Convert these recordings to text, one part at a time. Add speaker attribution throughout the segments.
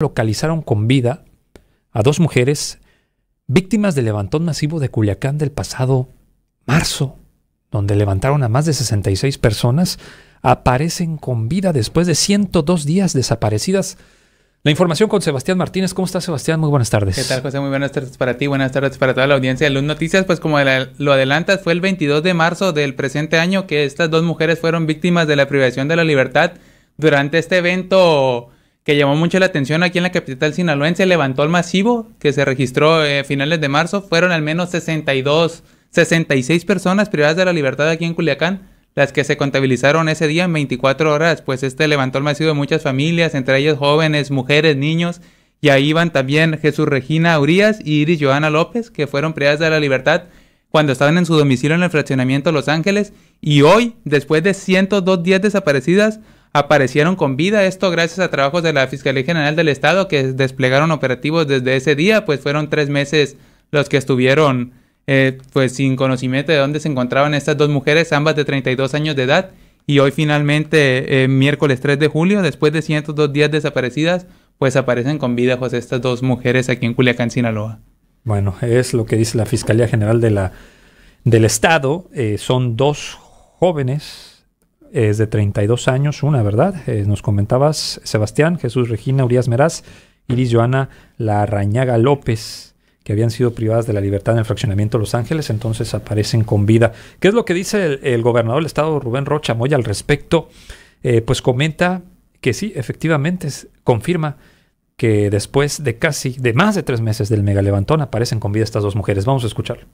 Speaker 1: localizaron con vida a dos mujeres víctimas del levantón masivo de Culiacán del pasado marzo, donde levantaron a más de 66 personas, aparecen con vida después de 102 días desaparecidas. La información con Sebastián Martínez. ¿Cómo estás, Sebastián? Muy buenas tardes. ¿Qué tal,
Speaker 2: José? Muy buenas tardes para ti, buenas tardes para toda la audiencia de Luz Noticias. Pues como lo adelantas, fue el 22 de marzo del presente año que estas dos mujeres fueron víctimas de la privación de la libertad durante este evento que llamó mucho la atención aquí en la capital sinaloense, levantó el masivo que se registró a eh, finales de marzo. Fueron al menos 62, 66 personas privadas de la libertad aquí en Culiacán, las que se contabilizaron ese día en 24 horas. Pues este levantó el masivo de muchas familias, entre ellas jóvenes, mujeres, niños. Y ahí van también Jesús Regina Urias y Iris Joana López, que fueron privadas de la libertad cuando estaban en su domicilio en el fraccionamiento Los Ángeles. Y hoy, después de 102 días desaparecidas, aparecieron con vida. Esto gracias a trabajos de la Fiscalía General del Estado que desplegaron operativos desde ese día, pues fueron tres meses los que estuvieron eh, pues sin conocimiento de dónde se encontraban estas dos mujeres, ambas de 32 años de edad. Y hoy finalmente, eh, miércoles 3 de julio, después de 102 días desaparecidas, pues aparecen con vida, José, pues, estas dos mujeres aquí en Culiacán, Sinaloa.
Speaker 1: Bueno, es lo que dice la Fiscalía General de del Estado. Eh, son dos jóvenes es de 32 años, una, ¿verdad? Eh, nos comentabas Sebastián, Jesús Regina Urias Meraz, Iris Joana arañaga López, que habían sido privadas de la libertad en el fraccionamiento de Los Ángeles, entonces aparecen con vida. ¿Qué es lo que dice el, gobernador del estado Rubén Rocha Moya al respecto? Eh, pues comenta que sí, efectivamente, confirma que después de casi, de más de tres meses del megalevantón aparecen con vida estas dos mujeres. Vamos a escucharlo.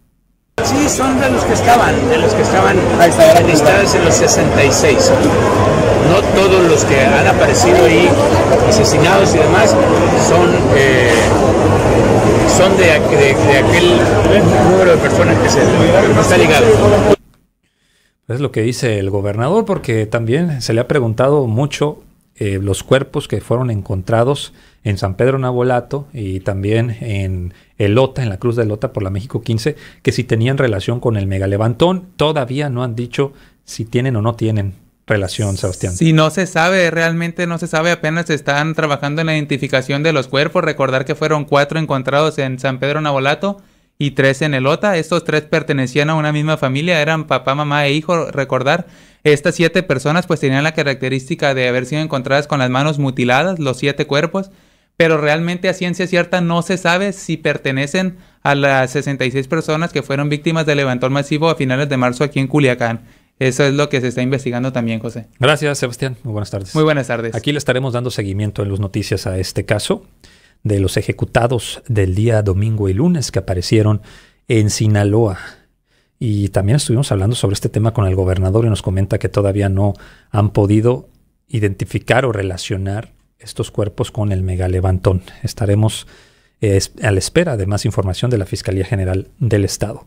Speaker 2: Sí, son de los que estaban, de los que estaban listadas en los 66. No todos los que han aparecido ahí, asesinados y demás, son, eh, son de, de, aquel número de personas que se está ligado.
Speaker 1: Es lo que dice el gobernador, porque también se le ha preguntado mucho eh, los cuerpos que fueron encontrados en San Pedro Nabolato y también en Elota, en la Cruz de Elota por la México 15, que si tenían relación con el megalevantón. Todavía no han dicho si tienen o no tienen relación, Sebastián. Si
Speaker 2: no se sabe, realmente no se sabe, apenas están trabajando en la identificación de los cuerpos. Recordar que fueron cuatro encontrados en San Pedro Nabolato y tres en el OTA. Estos tres pertenecían a una misma familia, eran papá, mamá e hijo, recordar. Estas siete personas pues tenían la característica de haber sido encontradas con las manos mutiladas, los siete cuerpos, pero realmente a ciencia cierta no se sabe si pertenecen a las 66 personas que fueron víctimas del levantón masivo a finales de marzo aquí en Culiacán. Eso es lo que se está investigando también, José.
Speaker 1: Gracias, Sebastián. Muy buenas tardes. Muy buenas tardes. Aquí le estaremos dando seguimiento en las noticias a este caso de los ejecutados del día domingo y lunes que aparecieron en Sinaloa. Y también estuvimos hablando sobre este tema con el gobernador y nos comenta que todavía no han podido identificar o relacionar estos cuerpos con el megalevantón. Estaremos eh, a la espera de más información de la Fiscalía General del Estado.